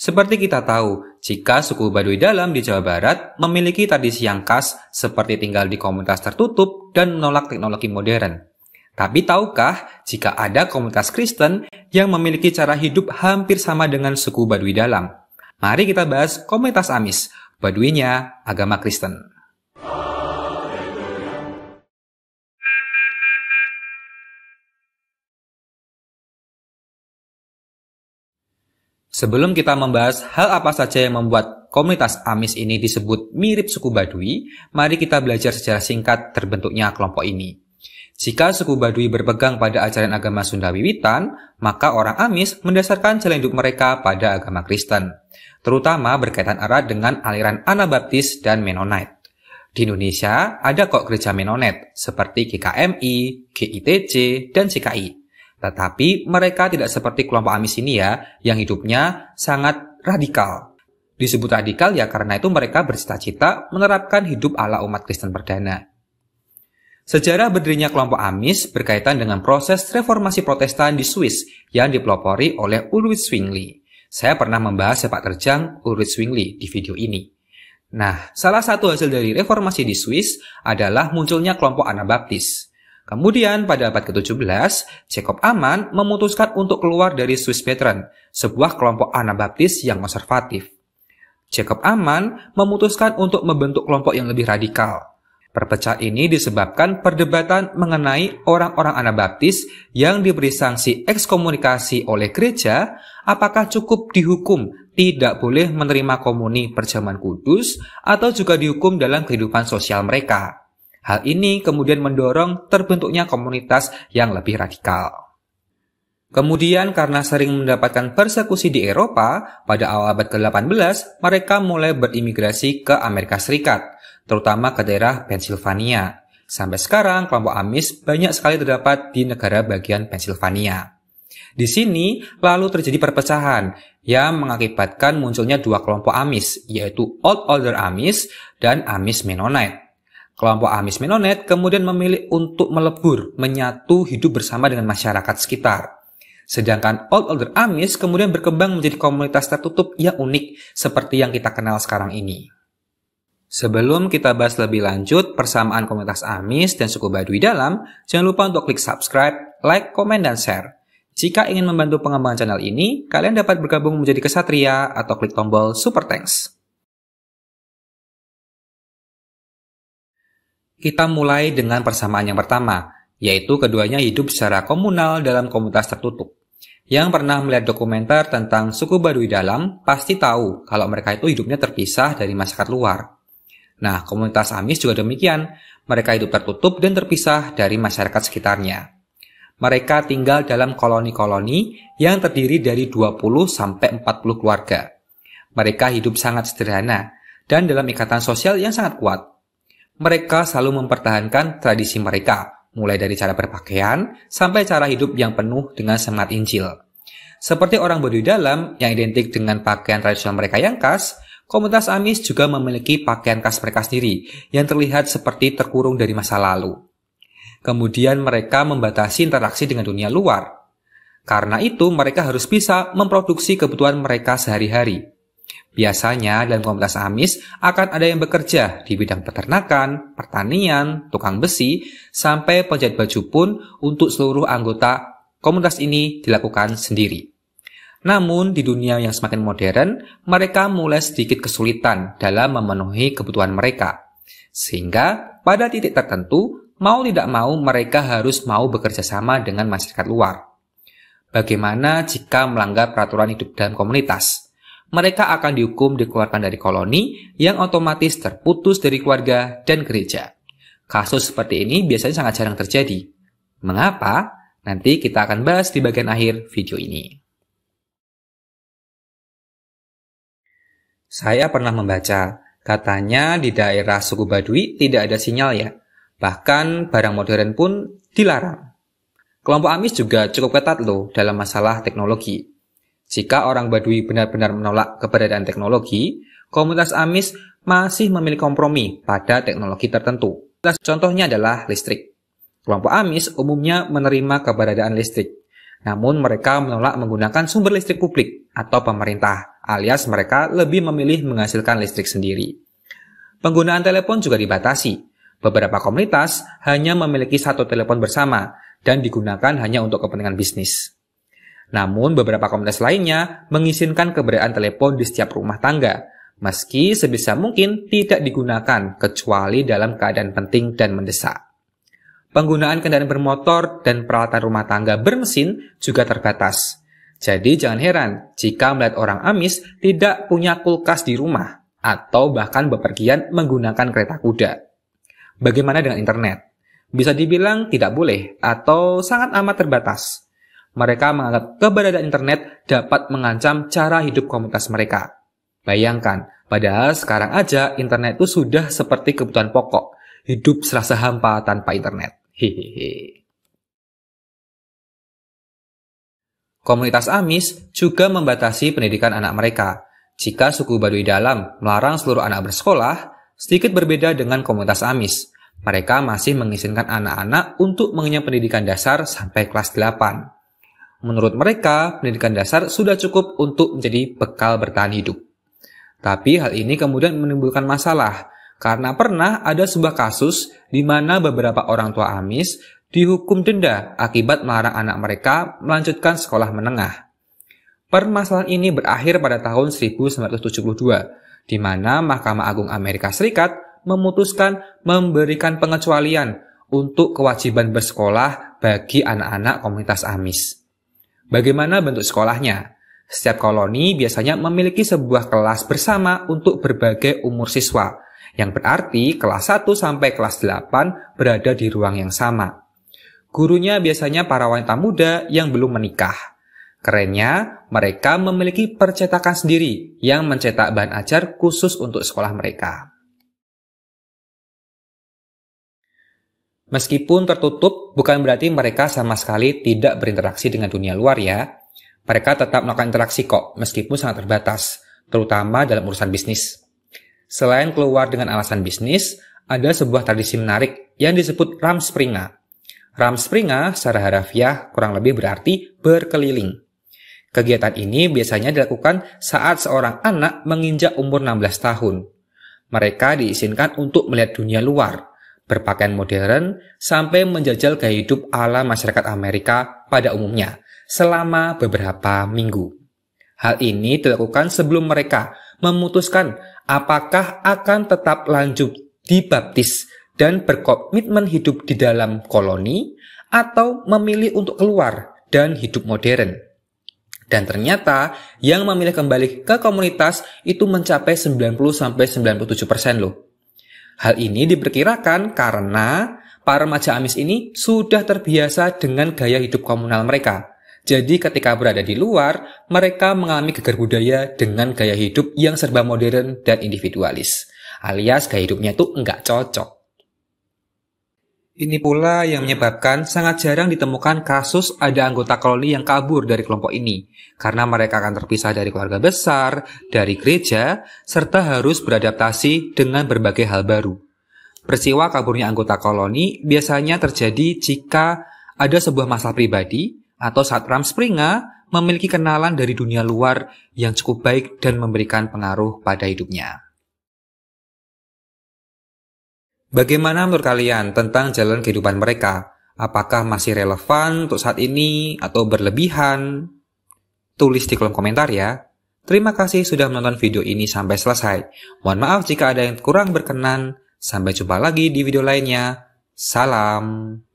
Seperti kita tahu, jika suku Baduy Dalam di Jawa Barat memiliki tradisi yang khas seperti tinggal di komunitas tertutup dan menolak teknologi modern. Tapi tahukah jika ada komunitas Kristen yang memiliki cara hidup hampir sama dengan suku Baduy Dalam? Mari kita bahas komunitas Amis, Baduinya agama Kristen. Sebelum kita membahas hal apa saja yang membuat komunitas Amis ini disebut mirip suku Badui, mari kita belajar secara singkat terbentuknya kelompok ini. Jika suku Badui berpegang pada ajaran agama Sunda Wiwitan, maka orang Amis mendasarkan jalan hidup mereka pada agama Kristen, terutama berkaitan erat dengan aliran Anabaptis dan Mennonite. Di Indonesia ada kok gereja Mennonite seperti GKMI, GITC, dan CKI. Tetapi mereka tidak seperti kelompok amis ini ya, yang hidupnya sangat radikal. Disebut radikal ya karena itu mereka bercita-cita menerapkan hidup ala umat Kristen perdana. Sejarah berdirinya kelompok amis berkaitan dengan proses reformasi protestan di Swiss yang dipelopori oleh Ulrich Zwingli. Saya pernah membahas sepak terjang Ulrich Zwingli di video ini. Nah, salah satu hasil dari reformasi di Swiss adalah munculnya kelompok Anabaptis. Kemudian pada abad ke-17, Jacob Aman memutuskan untuk keluar dari Swiss Veteran, sebuah kelompok Anabaptis yang konservatif. Jacob Aman memutuskan untuk membentuk kelompok yang lebih radikal. Perpecah ini disebabkan perdebatan mengenai orang-orang Anabaptis yang diberi sanksi ekskomunikasi oleh gereja apakah cukup dihukum tidak boleh menerima komuni perjamuan kudus atau juga dihukum dalam kehidupan sosial mereka. Hal ini kemudian mendorong terbentuknya komunitas yang lebih radikal. Kemudian karena sering mendapatkan persekusi di Eropa, pada awal abad ke-18 mereka mulai berimigrasi ke Amerika Serikat, terutama ke daerah Pennsylvania. Sampai sekarang kelompok Amis banyak sekali terdapat di negara bagian Pennsylvania. Di sini lalu terjadi perpecahan yang mengakibatkan munculnya dua kelompok Amis, yaitu Old Order Amis dan Amis Mennonite. Kelompok Amis Menonet kemudian memilih untuk melebur, menyatu hidup bersama dengan masyarakat sekitar. Sedangkan Old Order Amis kemudian berkembang menjadi komunitas tertutup yang unik seperti yang kita kenal sekarang ini. Sebelum kita bahas lebih lanjut persamaan komunitas Amis dan suku Baduy dalam, jangan lupa untuk klik subscribe, like, komen, dan share. Jika ingin membantu pengembangan channel ini, kalian dapat bergabung menjadi kesatria atau klik tombol super thanks. Kita mulai dengan persamaan yang pertama, yaitu keduanya hidup secara komunal dalam komunitas tertutup. Yang pernah melihat dokumenter tentang suku Baduy dalam pasti tahu kalau mereka itu hidupnya terpisah dari masyarakat luar. Nah, komunitas Amis juga demikian. Mereka hidup tertutup dan terpisah dari masyarakat sekitarnya. Mereka tinggal dalam koloni-koloni yang terdiri dari 20 40 keluarga. Mereka hidup sangat sederhana dan dalam ikatan sosial yang sangat kuat mereka selalu mempertahankan tradisi mereka, mulai dari cara berpakaian sampai cara hidup yang penuh dengan semangat Injil. Seperti orang Baduy dalam yang identik dengan pakaian tradisional mereka yang khas, komunitas Amis juga memiliki pakaian khas mereka sendiri yang terlihat seperti terkurung dari masa lalu. Kemudian mereka membatasi interaksi dengan dunia luar. Karena itu mereka harus bisa memproduksi kebutuhan mereka sehari-hari. Biasanya dalam komunitas amis akan ada yang bekerja di bidang peternakan, pertanian, tukang besi, sampai penjahit baju pun untuk seluruh anggota komunitas ini dilakukan sendiri. Namun, di dunia yang semakin modern, mereka mulai sedikit kesulitan dalam memenuhi kebutuhan mereka. Sehingga, pada titik tertentu, mau tidak mau mereka harus mau bekerja sama dengan masyarakat luar. Bagaimana jika melanggar peraturan hidup dalam komunitas? mereka akan dihukum dikeluarkan dari koloni yang otomatis terputus dari keluarga dan gereja. Kasus seperti ini biasanya sangat jarang terjadi. Mengapa? Nanti kita akan bahas di bagian akhir video ini. Saya pernah membaca, katanya di daerah suku Badui tidak ada sinyal ya. Bahkan barang modern pun dilarang. Kelompok Amis juga cukup ketat loh dalam masalah teknologi. Jika orang Badui benar-benar menolak keberadaan teknologi, komunitas Amis masih memiliki kompromi pada teknologi tertentu. Nah, contohnya adalah listrik. Kelompok Amis umumnya menerima keberadaan listrik, namun mereka menolak menggunakan sumber listrik publik atau pemerintah, alias mereka lebih memilih menghasilkan listrik sendiri. Penggunaan telepon juga dibatasi. Beberapa komunitas hanya memiliki satu telepon bersama dan digunakan hanya untuk kepentingan bisnis. Namun beberapa komunitas lainnya mengizinkan keberadaan telepon di setiap rumah tangga, meski sebisa mungkin tidak digunakan kecuali dalam keadaan penting dan mendesak. Penggunaan kendaraan bermotor dan peralatan rumah tangga bermesin juga terbatas. Jadi jangan heran jika melihat orang amis tidak punya kulkas di rumah atau bahkan bepergian menggunakan kereta kuda. Bagaimana dengan internet? Bisa dibilang tidak boleh atau sangat amat terbatas. Mereka menganggap keberadaan internet dapat mengancam cara hidup komunitas mereka. Bayangkan, padahal sekarang aja internet itu sudah seperti kebutuhan pokok. Hidup serasa hampa tanpa internet. Hehehe. Komunitas Amis juga membatasi pendidikan anak mereka. Jika suku Baduy Dalam melarang seluruh anak bersekolah, sedikit berbeda dengan komunitas Amis. Mereka masih mengizinkan anak-anak untuk mengenyam pendidikan dasar sampai kelas 8. Menurut mereka, pendidikan dasar sudah cukup untuk menjadi bekal bertahan hidup. Tapi hal ini kemudian menimbulkan masalah karena pernah ada sebuah kasus di mana beberapa orang tua Amis dihukum denda akibat melarang anak mereka melanjutkan sekolah menengah. Permasalahan ini berakhir pada tahun 1972, di mana Mahkamah Agung Amerika Serikat memutuskan memberikan pengecualian untuk kewajiban bersekolah bagi anak-anak komunitas Amis. Bagaimana bentuk sekolahnya? Setiap koloni biasanya memiliki sebuah kelas bersama untuk berbagai umur siswa, yang berarti kelas 1 sampai kelas 8 berada di ruang yang sama. Gurunya biasanya para wanita muda yang belum menikah. Kerennya, mereka memiliki percetakan sendiri yang mencetak bahan ajar khusus untuk sekolah mereka. Meskipun tertutup, bukan berarti mereka sama sekali tidak berinteraksi dengan dunia luar ya. Mereka tetap melakukan interaksi kok, meskipun sangat terbatas, terutama dalam urusan bisnis. Selain keluar dengan alasan bisnis, ada sebuah tradisi menarik yang disebut Ramspringa. Ramspringa secara harafiah kurang lebih berarti berkeliling. Kegiatan ini biasanya dilakukan saat seorang anak menginjak umur 16 tahun. Mereka diizinkan untuk melihat dunia luar, berpakaian modern, sampai menjajal gaya hidup ala masyarakat Amerika pada umumnya selama beberapa minggu. Hal ini dilakukan sebelum mereka memutuskan apakah akan tetap lanjut dibaptis dan berkomitmen hidup di dalam koloni atau memilih untuk keluar dan hidup modern. Dan ternyata yang memilih kembali ke komunitas itu mencapai 90-97% loh. Hal ini diperkirakan karena para remaja amis ini sudah terbiasa dengan gaya hidup komunal mereka. Jadi ketika berada di luar, mereka mengalami gegar budaya dengan gaya hidup yang serba modern dan individualis. Alias gaya hidupnya tuh enggak cocok. Ini pula yang menyebabkan sangat jarang ditemukan kasus ada anggota koloni yang kabur dari kelompok ini, karena mereka akan terpisah dari keluarga besar, dari gereja, serta harus beradaptasi dengan berbagai hal baru. Peristiwa kaburnya anggota koloni biasanya terjadi jika ada sebuah masalah pribadi atau saat Ram Springa memiliki kenalan dari dunia luar yang cukup baik dan memberikan pengaruh pada hidupnya. Bagaimana menurut kalian tentang jalan kehidupan mereka? Apakah masih relevan untuk saat ini atau berlebihan? Tulis di kolom komentar ya. Terima kasih sudah menonton video ini sampai selesai. Mohon maaf jika ada yang kurang berkenan. Sampai jumpa lagi di video lainnya. Salam.